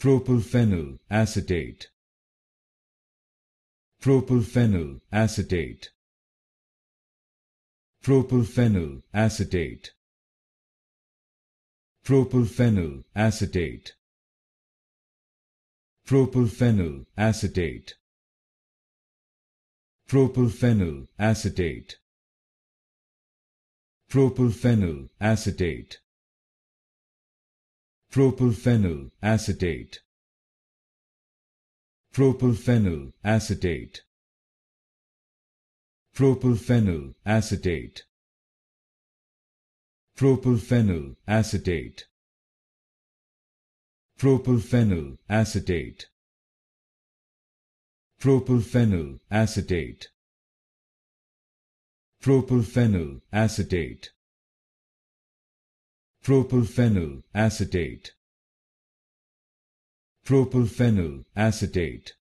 propylphenyl acetate propylphenyl acetate propylphenyl acetate propylphenyl acetate propylphenyl acetate propylphenyl acetate propylphenyl acetate propylphenyl acetate propylphenyl acetate propylphenyl acetate propylphenyl acetate propylphenyl acetate propylphenyl acetate propylphenyl acetate propylphenyl acetate propylphenyl acetate